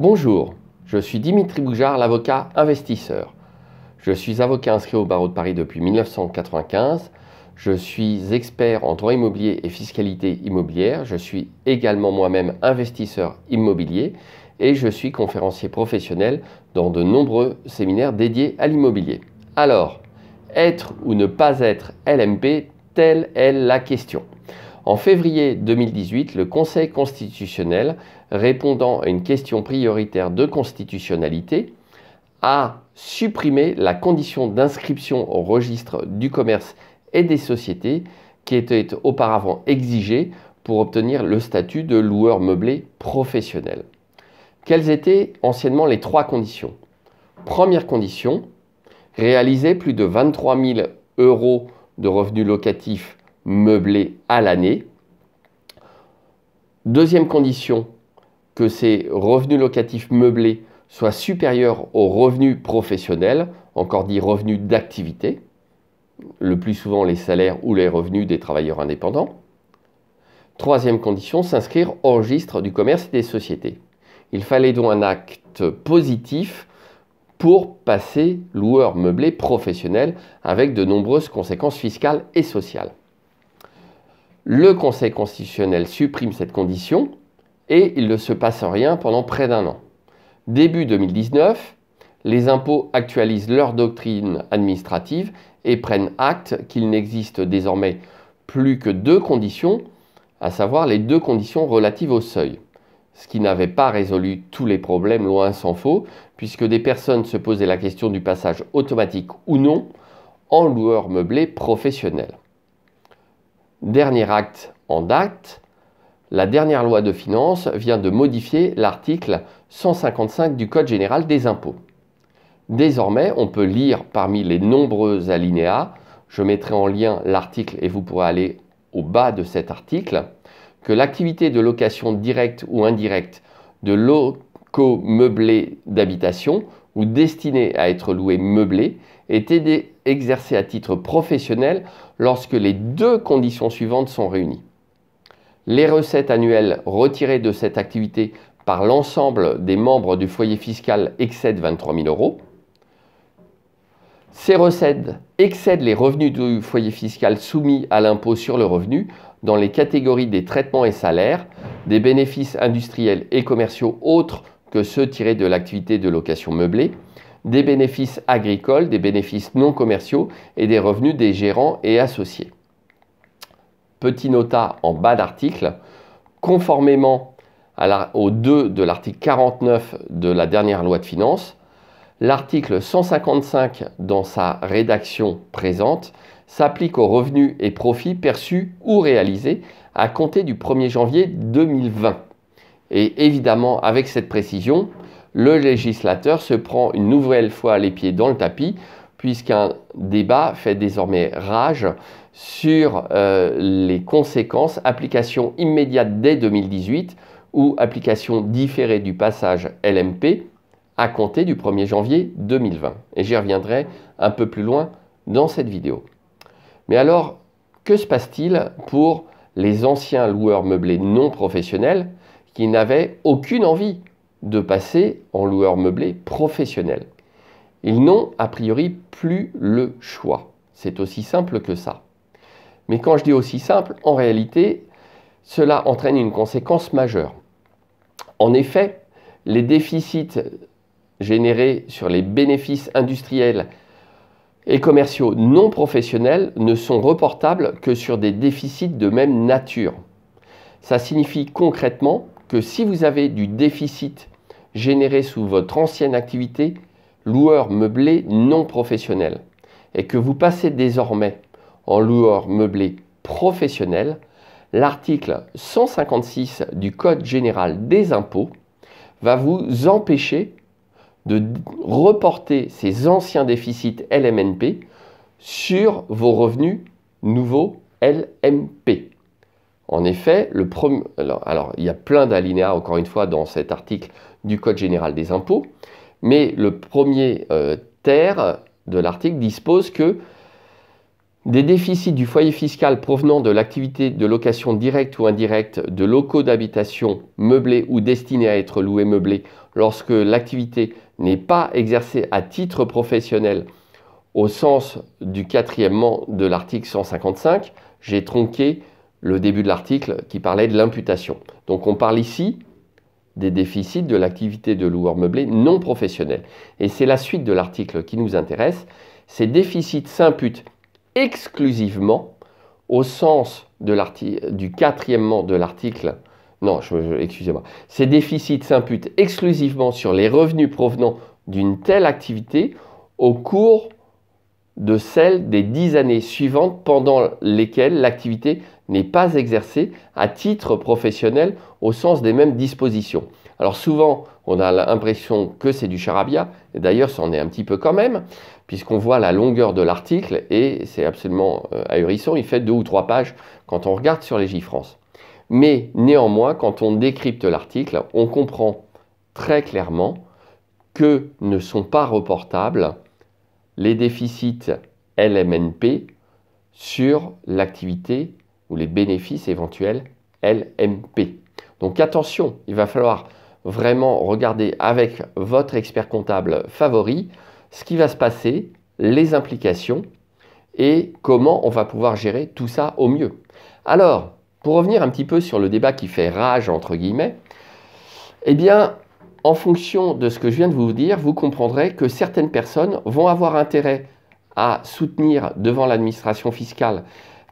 Bonjour, je suis Dimitri Boujard, l'avocat investisseur. Je suis avocat inscrit au barreau de Paris depuis 1995. Je suis expert en droit immobilier et fiscalité immobilière. Je suis également moi-même investisseur immobilier et je suis conférencier professionnel dans de nombreux séminaires dédiés à l'immobilier. Alors, être ou ne pas être LMP, telle est la question. En février 2018, le Conseil constitutionnel répondant à une question prioritaire de constitutionnalité, a supprimé la condition d'inscription au registre du commerce et des sociétés qui était auparavant exigée pour obtenir le statut de loueur meublé professionnel. Quelles étaient anciennement les trois conditions Première condition, réaliser plus de 23 000 euros de revenus locatifs meublés à l'année. Deuxième condition, que ces revenus locatifs meublés soient supérieurs aux revenus professionnels, encore dit revenus d'activité, le plus souvent les salaires ou les revenus des travailleurs indépendants. Troisième condition, s'inscrire au registre du commerce et des sociétés. Il fallait donc un acte positif pour passer loueur meublé professionnel avec de nombreuses conséquences fiscales et sociales. Le Conseil constitutionnel supprime cette condition et il ne se passe rien pendant près d'un an. Début 2019, les impôts actualisent leur doctrine administrative et prennent acte qu'il n'existe désormais plus que deux conditions, à savoir les deux conditions relatives au seuil. Ce qui n'avait pas résolu tous les problèmes, loin s'en faut, puisque des personnes se posaient la question du passage automatique ou non en loueur meublé professionnel. Dernier acte en date, la dernière loi de finances vient de modifier l'article 155 du Code général des impôts. Désormais, on peut lire parmi les nombreux alinéas, je mettrai en lien l'article et vous pourrez aller au bas de cet article, que l'activité de location directe ou indirecte de locaux meublés d'habitation ou destinés à être loués meublés est exercée à titre professionnel lorsque les deux conditions suivantes sont réunies les recettes annuelles retirées de cette activité par l'ensemble des membres du foyer fiscal excèdent 23 000 euros. Ces recettes excèdent les revenus du foyer fiscal soumis à l'impôt sur le revenu dans les catégories des traitements et salaires, des bénéfices industriels et commerciaux autres que ceux tirés de l'activité de location meublée, des bénéfices agricoles, des bénéfices non commerciaux et des revenus des gérants et associés petit nota en bas d'article, conformément au 2 de l'article 49 de la dernière loi de finances, l'article 155 dans sa rédaction présente s'applique aux revenus et profits perçus ou réalisés à compter du 1er janvier 2020. Et évidemment, avec cette précision, le législateur se prend une nouvelle fois les pieds dans le tapis, puisqu'un débat fait désormais rage sur euh, les conséquences, application immédiate dès 2018 ou application différée du passage LMP à compter du 1er janvier 2020. Et j'y reviendrai un peu plus loin dans cette vidéo. Mais alors, que se passe-t-il pour les anciens loueurs meublés non professionnels qui n'avaient aucune envie de passer en loueur meublé professionnel Ils n'ont a priori plus le choix. C'est aussi simple que ça. Mais quand je dis aussi simple, en réalité, cela entraîne une conséquence majeure. En effet, les déficits générés sur les bénéfices industriels et commerciaux non professionnels ne sont reportables que sur des déficits de même nature. Ça signifie concrètement que si vous avez du déficit généré sous votre ancienne activité, loueur meublé non professionnel, et que vous passez désormais en loueur meublé professionnel, l'article 156 du Code général des impôts va vous empêcher de reporter ces anciens déficits LMNP sur vos revenus nouveaux LMP. En effet, le alors, il y a plein d'alinéas, encore une fois, dans cet article du Code général des impôts, mais le premier euh, terme de l'article dispose que des déficits du foyer fiscal provenant de l'activité de location directe ou indirecte de locaux d'habitation meublés ou destinés à être loués meublés lorsque l'activité n'est pas exercée à titre professionnel au sens du quatrièmement de l'article 155, j'ai tronqué le début de l'article qui parlait de l'imputation. Donc on parle ici des déficits de l'activité de loueur meublé non professionnel. Et c'est la suite de l'article qui nous intéresse. Ces déficits s'imputent exclusivement au sens de du quatrièmement de l'article. Non, excusez-moi. Ces déficits s'imputent exclusivement sur les revenus provenant d'une telle activité au cours de celle des dix années suivantes pendant lesquelles l'activité n'est pas exercée à titre professionnel au sens des mêmes dispositions. Alors souvent, on a l'impression que c'est du charabia, et d'ailleurs, c'en est un petit peu quand même, puisqu'on voit la longueur de l'article et c'est absolument euh, ahurissant, il fait deux ou trois pages quand on regarde sur les France. Mais néanmoins, quand on décrypte l'article, on comprend très clairement que ne sont pas reportables les déficits LMNP sur l'activité ou les bénéfices éventuels LMP. Donc attention, il va falloir vraiment regarder avec votre expert comptable favori ce qui va se passer, les implications et comment on va pouvoir gérer tout ça au mieux. Alors, pour revenir un petit peu sur le débat qui fait rage, entre guillemets, eh bien, en fonction de ce que je viens de vous dire, vous comprendrez que certaines personnes vont avoir intérêt à soutenir devant l'administration fiscale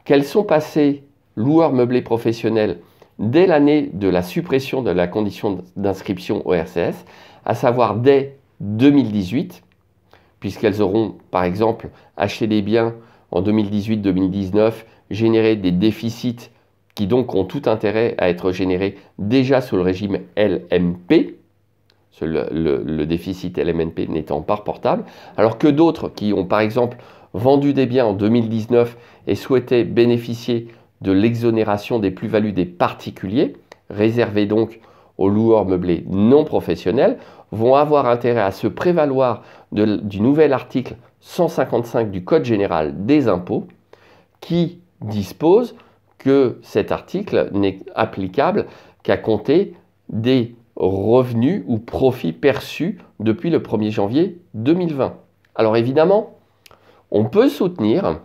qu'elles sont passées loueurs meublés professionnels dès l'année de la suppression de la condition d'inscription au RCS, à savoir dès 2018, puisqu'elles auront, par exemple, acheté des biens en 2018-2019, généré des déficits qui donc ont tout intérêt à être générés déjà sous le régime LMP, le, déficit LMNP n'étant pas reportable, alors que d'autres qui ont par exemple vendu des biens en 2019 et souhaitaient bénéficier de l'exonération des plus-values des particuliers, réservée donc aux loueurs meublés non professionnels, vont avoir intérêt à se prévaloir du nouvel article 155 du Code général des impôts qui dispose que cet article n'est applicable qu'à compter des revenus ou profits perçus depuis le 1er janvier 2020. Alors évidemment, on peut soutenir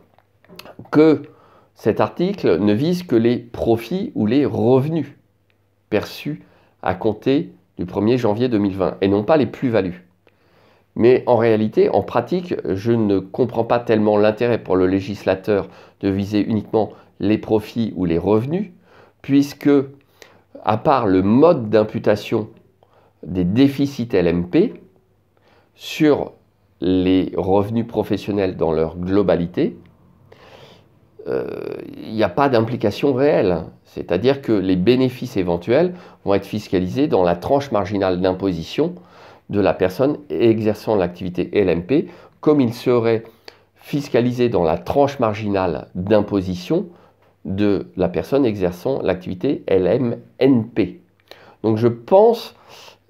que cet article ne vise que les profits ou les revenus perçus à compter du 1er janvier 2020, et non pas les plus-values. Mais en réalité, en pratique, je ne comprends pas tellement l'intérêt pour le législateur de viser uniquement les profits ou les revenus, puisque, à part le mode d'imputation des déficits LMP, sur les revenus professionnels dans leur globalité, il euh, n'y a pas d'implication réelle. C'est-à-dire que les bénéfices éventuels vont être fiscalisés dans la tranche marginale d'imposition de la personne exerçant l'activité LMP, comme il serait fiscalisé dans la tranche marginale d'imposition de la personne exerçant l'activité LMNP. Donc je pense,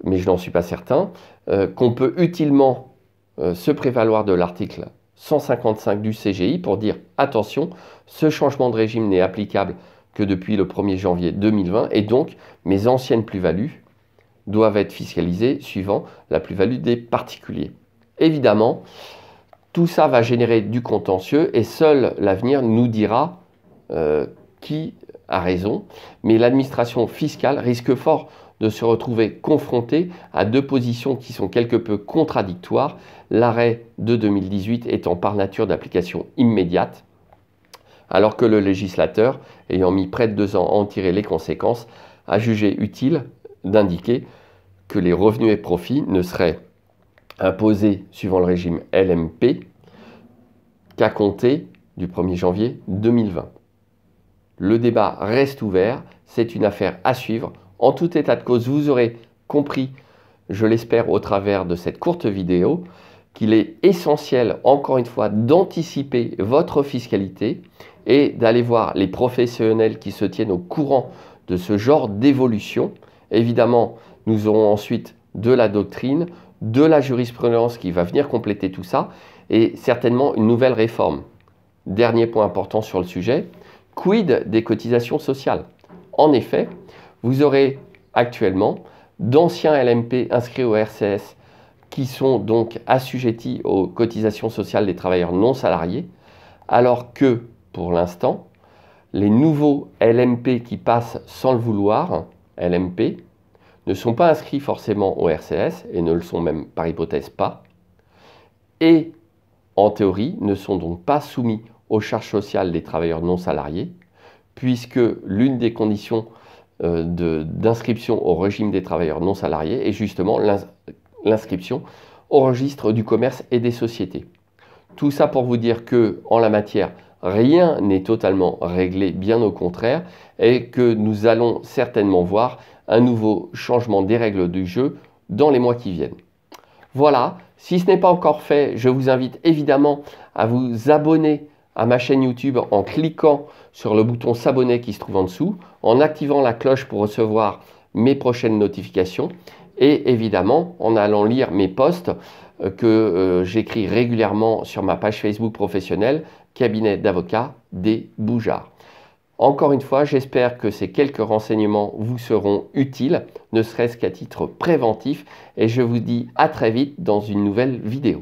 mais je n'en suis pas certain, euh, qu'on peut utilement euh, se prévaloir de l'article 155 du CGI pour dire attention, ce changement de régime n'est applicable que depuis le 1er janvier 2020 et donc mes anciennes plus-values doivent être fiscalisées suivant la plus-value des particuliers. Évidemment, tout ça va générer du contentieux et seul l'avenir nous dira euh, qui a raison, mais l'administration fiscale risque fort de se retrouver confronté à deux positions qui sont quelque peu contradictoires, l'arrêt de 2018 étant par nature d'application immédiate, alors que le législateur, ayant mis près de deux ans à en tirer les conséquences, a jugé utile d'indiquer que les revenus et profits ne seraient imposés suivant le régime LMP qu'à compter du 1er janvier 2020. Le débat reste ouvert, c'est une affaire à suivre en tout état de cause, vous aurez compris, je l'espère, au travers de cette courte vidéo, qu'il est essentiel, encore une fois, d'anticiper votre fiscalité et d'aller voir les professionnels qui se tiennent au courant de ce genre d'évolution. Évidemment, nous aurons ensuite de la doctrine, de la jurisprudence qui va venir compléter tout ça, et certainement une nouvelle réforme. Dernier point important sur le sujet, quid des cotisations sociales En effet, vous aurez actuellement d'anciens LMP inscrits au RCS qui sont donc assujettis aux cotisations sociales des travailleurs non salariés, alors que pour l'instant, les nouveaux LMP qui passent sans le vouloir, LMP, ne sont pas inscrits forcément au RCS et ne le sont même par hypothèse pas, et en théorie ne sont donc pas soumis aux charges sociales des travailleurs non salariés, puisque l'une des conditions euh, d'inscription au régime des travailleurs non salariés et justement l'inscription au registre du commerce et des sociétés. Tout ça pour vous dire que, en la matière, rien n'est totalement réglé, bien au contraire, et que nous allons certainement voir un nouveau changement des règles du jeu dans les mois qui viennent. Voilà, si ce n'est pas encore fait, je vous invite évidemment à vous abonner à ma chaîne YouTube en cliquant sur le bouton s'abonner qui se trouve en dessous, en activant la cloche pour recevoir mes prochaines notifications et évidemment en allant lire mes posts euh, que euh, j'écris régulièrement sur ma page Facebook professionnelle Cabinet d'avocats des Boujards. Encore une fois, j'espère que ces quelques renseignements vous seront utiles, ne serait-ce qu'à titre préventif, et je vous dis à très vite dans une nouvelle vidéo.